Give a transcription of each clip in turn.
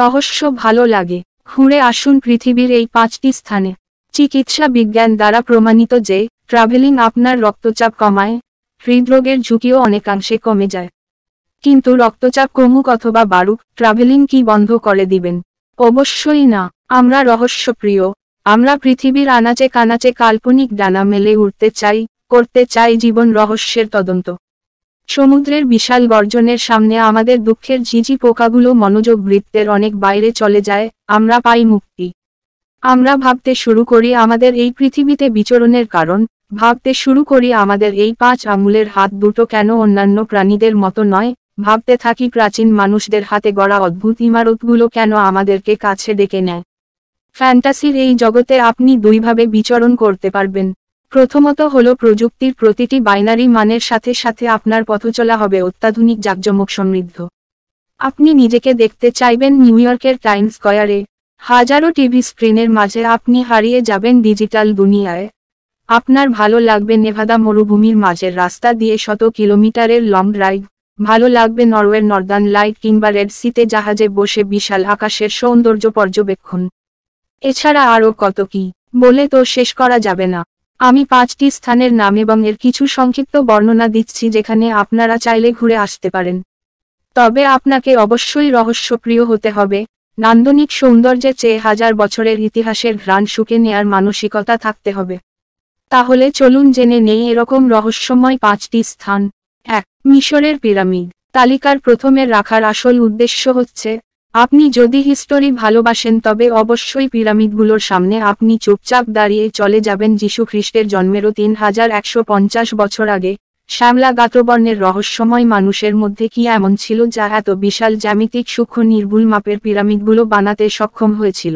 রহস্য ভালো লাগে ঘুরে আসুন পৃথিবীর এই পাঁচটি স্থানে চিকিৎসা বিজ্ঞান দ্বারা প্রমাণিত যে ট্রাভেলিং আপনার রক্তচাপ কমায় হৃদরোগের ঝুঁকিও অনেকাংশে কমে যায় কিন্তু রক্তচাপ কমুক অথবা বাড়ুক ট্রাভেলিং কি বন্ধ করে দিবেন অবশ্যই না আমরা রহস্যপ্রিয় আমরা পৃথিবীর আনাচে কানাচে কাল্পনিক ডানা মেলে উঠতে চাই করতে চাই জীবন রহস্যের তদন্ত সমুদ্রের বিশাল গর্জনের সামনে আমাদের দুঃখের ঝিঝি পোকাগুলো মনোযোগ বৃত্তের অনেক বাইরে চলে যায় আমরা পাই মুক্তি আমরা ভাবতে শুরু করি আমাদের এই পৃথিবীতে বিচরণের কারণ ভাবতে শুরু করি আমাদের এই পাঁচ আঙুলের হাত দুটো কেন অন্যান্য প্রাণীদের মতো নয় ভাবতে থাকি প্রাচীন মানুষদের হাতে গড়া অদ্ভুত ইমারতগুলো কেন আমাদেরকে কাছে ডেকে নেয় ফ্যান্টাসির এই জগতে আপনি দুইভাবে বিচরণ করতে পারবেন প্রথমত হল প্রযুক্তির প্রতিটি বাইনারি মানের সাথে সাথে আপনার পথচলা হবে অত্যাধুনিক জাকজমক সমৃদ্ধ আপনি নিজেকে দেখতে চাইবেন নিউ ইয়র্কের টাইম স্কয়ারে হাজারো টিভি স্ক্রিনের মাঝে আপনি হারিয়ে যাবেন ডিজিটাল দুনিয়ায় আপনার ভালো লাগবে নেভাদা মরুভূমির মাঝের রাস্তা দিয়ে শত কিলোমিটারের লং ড্রাইভ ভালো লাগবে নরওয়ের নর্দার্ন লাইট কিংবা রেড সিতে জাহাজে বসে বিশাল আকাশের সৌন্দর্য পর্যবেক্ষণ এছাড়া আরও কত কি বলে তো শেষ করা যাবে না আমি পাঁচটি স্থানের নাম এবং এর কিছু সংক্ষিপ্ত বর্ণনা দিচ্ছি যেখানে আপনারা চাইলে ঘুরে আসতে পারেন তবে আপনাকে অবশ্যই রহস্যপ্রিয় হতে হবে নান্দনিক সৌন্দর্যে চেয়ে হাজার বছরের ইতিহাসের ঘ্রাণ শুকে নেয়ার মানসিকতা থাকতে হবে তাহলে চলুন জেনে নেই এরকম রহস্যময় পাঁচটি স্থান এক মিশরের পিরামিড তালিকার প্রথমে রাখার আসল উদ্দেশ্য হচ্ছে আপনি যদি হিস্টোরি ভালোবাসেন তবে অবশ্যই পিরামিডগুলোর সামনে আপনি চুপচাপ দাঁড়িয়ে চলে যাবেন যিশু খ্রিস্টের জন্মেরও তিন হাজার একশো পঞ্চাশ বছর আগে শ্যামলা গাতবর্ণের রহস্যময় মানুষের মধ্যে কি এমন ছিল যা এত বিশাল জ্যামিতিক সূক্ষ্ম নির্ভুল মাপের পিরামিডগুলো বানাতে সক্ষম হয়েছিল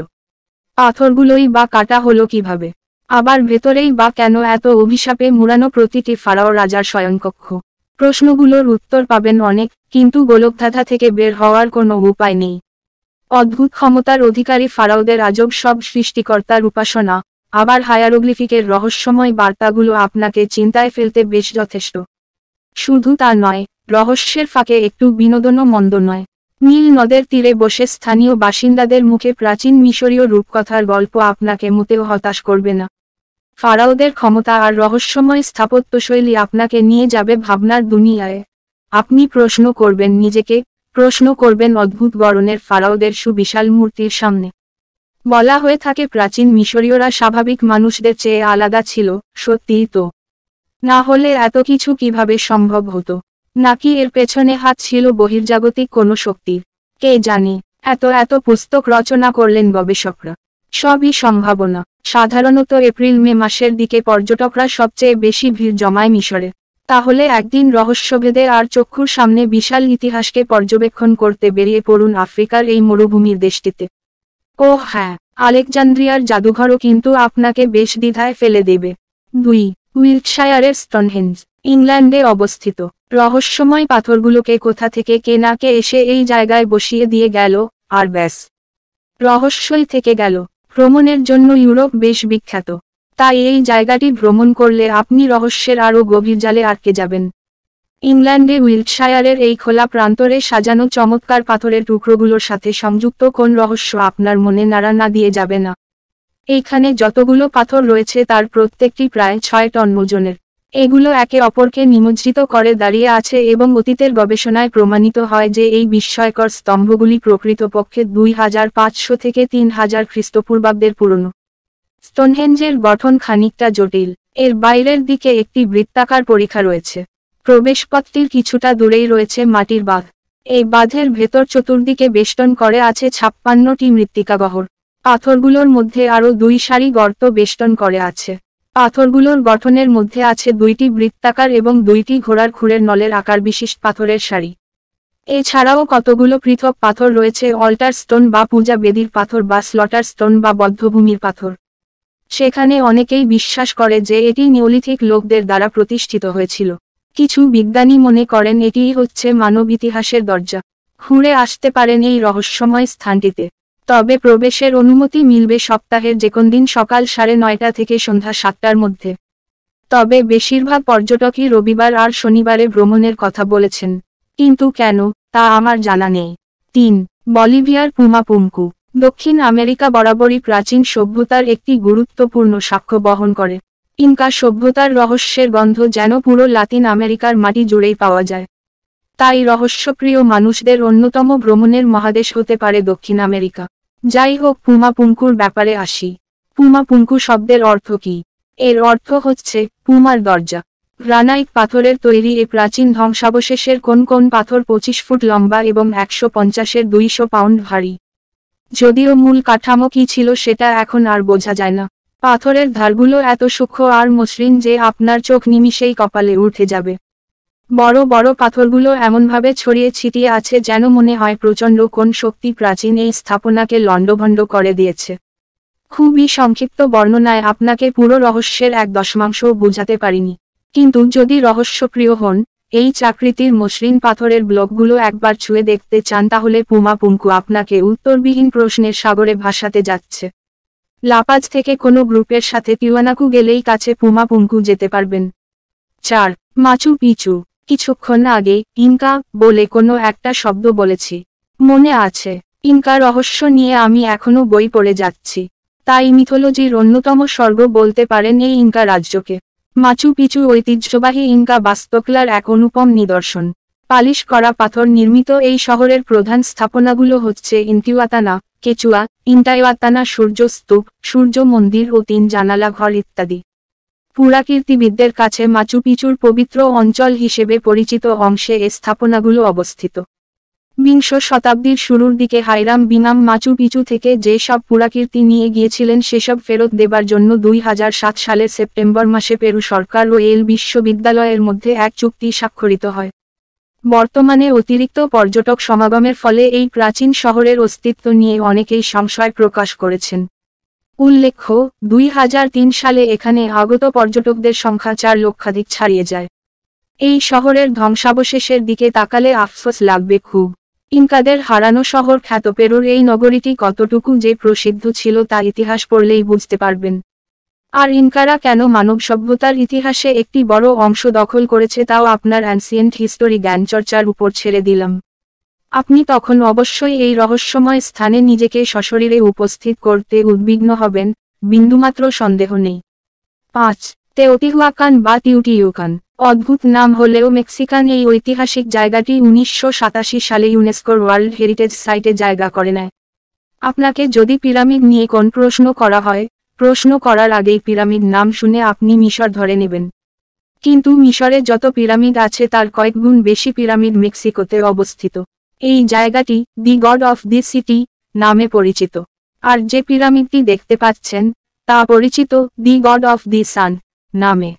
পাথরগুলোই বা কাটা হলো কিভাবে আবার ভেতরেই বা কেন এত অভিশাপে মুড়ানো প্রতিটি ফারাও রাজার স্বয়ংকক্ষ প্রশ্নগুলোর উত্তর পাবেন অনেক কিন্তু গোলকধাধা থেকে বের হওয়ার কোনো উপায় নেই অদ্ভুত ক্ষমতার অধিকারী ফারাওদের আজব সব সৃষ্টিকর্তার উপাসনা আবার হায়ারোগ্লিফিকের রহস্যময় বার্তাগুলো আপনাকে চিন্তায় ফেলতে বেশ যথেষ্ট শুধু তা নয় রহস্যের ফাঁকে একটু বিনোদনও মন্দ নয় নীল নদের তীরে বসে স্থানীয় বাসিন্দাদের মুখে প্রাচীন মিশরীয় রূপকথার গল্প আপনাকে মোটেও হতাশ করবে না ফারাওদের ক্ষমতা আর রহস্যময় স্থাপত্যশৈলী আপনাকে নিয়ে যাবে ভাবনার দুনিয়ায় আপনি প্রশ্ন করবেন নিজেকে প্রশ্ন করবেন অদ্ভুত গড়নের ফারাওদের সুবিশাল মূর্তির সামনে বলা হয়ে থাকে প্রাচীন মিশরীয়রা স্বাভাবিক মানুষদের চেয়ে আলাদা ছিল সত্যিই তো না হলে এত কিছু কিভাবে সম্ভব হতো নাকি এর পেছনে হাত ছিল বহির্জাগতিক কোনো শক্তির কে জানে এত এত পুস্তক রচনা করলেন গবেষকরা সবই সম্ভাবনা সাধারণত এপ্রিল মে মাসের দিকে পর্যটকরা সবচেয়ে বেশি ভিড় জমায় মিশরে তাহলে একদিন রহস্যভেদে আর চক্ষুর সামনে বিশাল ইতিহাসকে পর্যবেক্ষণ করতে বেরিয়ে পড়ুন আফ্রিকার এই মরুভূমির দেশটিতে ও হ্যাঁ আলেকজান্দ্রিয়ার জাদুঘরও কিন্তু আপনাকে বেশ দ্বিধায় ফেলে দেবে দুই উইল্টশায়ারের স্টনহেঞ্জ ইংল্যান্ডে অবস্থিত রহস্যময় পাথরগুলোকে কোথা থেকে কেনাকে এসে এই জায়গায় বসিয়ে দিয়ে গেল আর ব্যাস রহস্যই থেকে গেল ভ্রমণের জন্য ইউরোপ বেশ বিখ্যাত তাই এই জায়গাটি ভ্রমণ করলে আপনি রহস্যের আরও গভীর জালে আটকে যাবেন ইংল্যান্ডে উইল্ডশায়ারের এই খোলা প্রান্তরে সাজানো চমৎকার পাথরের টুকরোগুলোর সাথে সংযুক্ত কোন রহস্য আপনার মনে নাড়া না দিয়ে যাবে না এইখানে যতগুলো পাথর রয়েছে তার প্রত্যেকটি প্রায় ছয় টন ওজনের এগুলো একে অপরকে নিমজ্জিত করে দাঁড়িয়ে আছে এবং অতীতের গবেষণায় প্রমাণিত হয় যে এই বিস্ময়কর স্তম্ভগুলি প্রকৃতপক্ষে দুই হাজার পাঁচশো থেকে তিন হাজার খ্রিস্টপূর্বাব্দের পুরনো স্টোনহেঞ্জের গঠন খানিকটা জটিল এর বাইরের দিকে একটি বৃত্তাকার পরীক্ষা রয়েছে প্রবেশপথটির কিছুটা দূরেই রয়েছে মাটির বাঁধ এই বাঁধের ভেতর চতুর্দিকে বেষ্টন করে আছে ছাপ্পান্নটি মৃত্তিকা বহর পাথরগুলোর মধ্যে আরও দুই সারি গর্ত বেষ্টন করে আছে পাথরগুলোর গঠনের মধ্যে আছে দুইটি বৃত্তাকার এবং দুইটি ঘোড়ার খুঁড়ের নলের আকার বিশিষ্ট পাথরের সারি এছাড়াও কতগুলো পৃথক পাথর রয়েছে অল্টার স্টোন বা পূজা বেদির পাথর বা স্লটার স্টোন বা বদ্ধভূমির পাথর সেখানে অনেকেই বিশ্বাস করে যে এটি নিওলিথিক লোকদের দ্বারা প্রতিষ্ঠিত হয়েছিল কিছু বিজ্ঞানী মনে করেন এটিই হচ্ছে মানব ইতিহাসের দরজা ঘুরে আসতে পারেন এই রহস্যময় স্থানটিতে তবে প্রবেশের অনুমতি মিলবে সপ্তাহের যেকোন দিন সকাল সাড়ে নয়টা থেকে সন্ধ্যা সাতটার মধ্যে তবে বেশিরভাগ পর্যটকই রবিবার আর শনিবারে ভ্রমণের কথা বলেছেন কিন্তু কেন তা আমার জানা নেই তিন বলিভিয়ার পুমা পুমকু দক্ষিণ আমেরিকা বরাবরই প্রাচীন সভ্যতার একটি গুরুত্বপূর্ণ সাক্ষ্য বহন করে ইনকা সভ্যতার রহস্যের গন্ধ যেন পুরো লাতিন আমেরিকার মাটি জুড়েই পাওয়া যায় তাই রহস্যপ্রিয় মানুষদের অন্যতম ভ্রমণের মহাদেশ হতে পারে দক্ষিণ আমেরিকা যাই হোক পুমা পুঙ্কুর ব্যাপারে আসি পুমা পুঙ্কু শব্দের অর্থ কি এর অর্থ হচ্ছে পুমার দরজা গ্রানাইট পাথরের তৈরি এ প্রাচীন ধ্বংসাবশেষের কোন কোন পাথর পঁচিশ ফুট লম্বা এবং একশো পঞ্চাশের দুইশো পাউন্ড ভারী যদিও মূল কাঠামো কি ছিল সেটা এখন আর বোঝা যায় না পাথরের ধারগুলো এত সূক্ষ্ম আর মসৃণ যে আপনার চোখ নিমিষেই কপালে উঠে যাবে বড় বড় পাথরগুলো এমনভাবে ছড়িয়ে ছিটিয়ে আছে যেন মনে হয় প্রচণ্ড কোন শক্তি প্রাচীন এই স্থাপনাকে লণ্ডভণ্ড করে দিয়েছে খুবই সংক্ষিপ্ত বর্ণনায় আপনাকে পুরো রহস্যের এক দশমাংশও বোঝাতে পারিনি কিন্তু যদি রহস্যপ্রিয় হন এই চাকৃতির মসৃণ পাথরের ব্লকগুলো একবার ছুঁয়ে দেখতে চান তাহলে পুমা পুঙ্কু আপনাকে উত্তরবিহীন প্রশ্নের সাগরে ভাসাতে যাচ্ছে লাপাজ থেকে কোনো গ্রুপের সাথে তিওয়ানাকু গেলেই কাছে পুমা পুঙ্কু যেতে পারবেন চার মাচু পিচু কিছুক্ষণ আগে ইনকা বলে কোনো একটা শব্দ বলেছি মনে আছে ইনকা রহস্য নিয়ে আমি এখনো বই পড়ে যাচ্ছি তাই মিথোলজির অন্যতম স্বর্গ বলতে পারেন এই ইনকা রাজ্যকে মাচু পিচু ঐতিহ্যবাহী ইনকা বাস্তকলার এক অনুপম নিদর্শন পালিশ করা পাথর নির্মিত এই শহরের প্রধান স্থাপনাগুলো হচ্ছে ইন্টিওয়াতানা কেচুয়া ইন্টাইওয়াতানা সূর্য স্তূপ সূর্য মন্দির ও তিন জানালা ঘর ইত্যাদি পুরাকীর্তিবিদদের কাছে মাচু পিচুর পবিত্র অঞ্চল হিসেবে পরিচিত অংশে এ স্থাপনাগুলো অবস্থিত বিংশ শতাব্দীর শুরুর দিকে হাইরাম বিনাম মাচু পিচু থেকে যে সব পুরাকীর্তি নিয়ে গিয়েছিলেন সেসব ফেরত দেবার জন্য দুই সালের সেপ্টেম্বর মাসে পেরু সরকার ও এল বিশ্ববিদ্যালয়ের মধ্যে এক চুক্তি স্বাক্ষরিত হয় বর্তমানে অতিরিক্ত পর্যটক সমাগমের ফলে এই প্রাচীন শহরের অস্তিত্ব নিয়ে অনেকেই সংশয় প্রকাশ করেছেন উল্লেখ্য দুই সালে এখানে আগত পর্যটকদের সংখ্যা চার লক্ষাধিক ছাড়িয়ে যায় এই শহরের ধ্বংসাবশেষের দিকে তাকালে আফসোস লাগবে খুব ইনকাদের হারানো শহর খ্যাত পেরুর এই নগরীটি কতটুকু যে প্রসিদ্ধ ছিল তা ইতিহাস পড়লেই বুঝতে পারবেন আর ইনকারা কেন মানব সভ্যতার ইতিহাসে একটি বড় অংশ দখল করেছে তাও আপনার অ্যান্সিয়েন্ট হিস্টোরি জ্ঞান চর্চার উপর ছেড়ে দিলাম আপনি তখন অবশ্যই এই রহস্যময় স্থানে নিজেকে সশরীরে উপস্থিত করতে উদ্বিগ্ন হবেন বিন্দুমাত্র সন্দেহ নেই পাঁচ তেওতিহুয়াকান বা তিউটিউকান অদ্ভুত নাম হলেও মেক্সিকান এই ঐতিহাসিক জায়গাটি উনিশশো সালে ইউনেস্কোর ওয়ার্ল্ড হেরিটেজ সাইটে জায়গা করে নেয় আপনাকে যদি পিরামিড নিয়ে কোন প্রশ্ন করা হয় প্রশ্ন করার আগেই পিরামিড নাম শুনে আপনি মিশর ধরে নেবেন কিন্তু মিশরে যত পিরামিড আছে তার কয়েক গুণ বেশি পিরামিড মেক্সিকোতে অবস্থিত এই জায়গাটি the god of the city নামে পরিচিত আর যে পিরামিডটি দেখতে পাচ্ছেন তা পরিচিত দি গড অফ দি সান নামে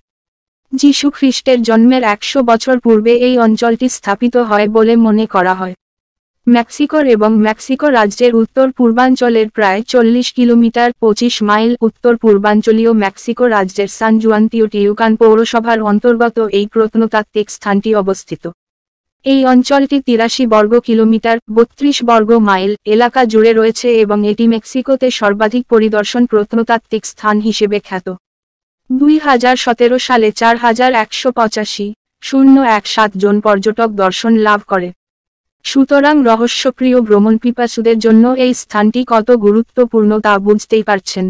যীশু খ্রিস্টের জন্মের একশো বছর পূর্বে এই অঞ্চলটি স্থাপিত হয় বলে মনে করা হয় মেক্সিকোর এবং মেক্সিকো রাজ্যের উত্তর পূর্বাঞ্চলের প্রায় চল্লিশ কিলোমিটার পঁচিশ মাইল উত্তর পূর্বাঞ্চলীয় মেক্সিকো রাজ্যের সান টিউকান পৌরসভার অন্তর্গত এই প্রত্নতাত্ত্বিক স্থানটি অবস্থিত এই অঞ্চলটি তিরাশি বর্গ কিলোমিটার বত্রিশ বর্গ মাইল এলাকা জুড়ে রয়েছে এবং এটি মেক্সিকোতে সর্বাধিক পরিদর্শন প্রত্নতাত্ত্বিক স্থান হিসেবে খ্যাত দুই হাজার সতেরো সালে চার হাজার একশো পঁচাশি শূন্য এক সাত জন পর্যটক দর্শন লাভ করে সুতরাং রহস্যপ্রিয় ভ্রমণ পিপাসুদের জন্য এই স্থানটি কত গুরুত্বপূর্ণ তা বুঝতেই পারছেন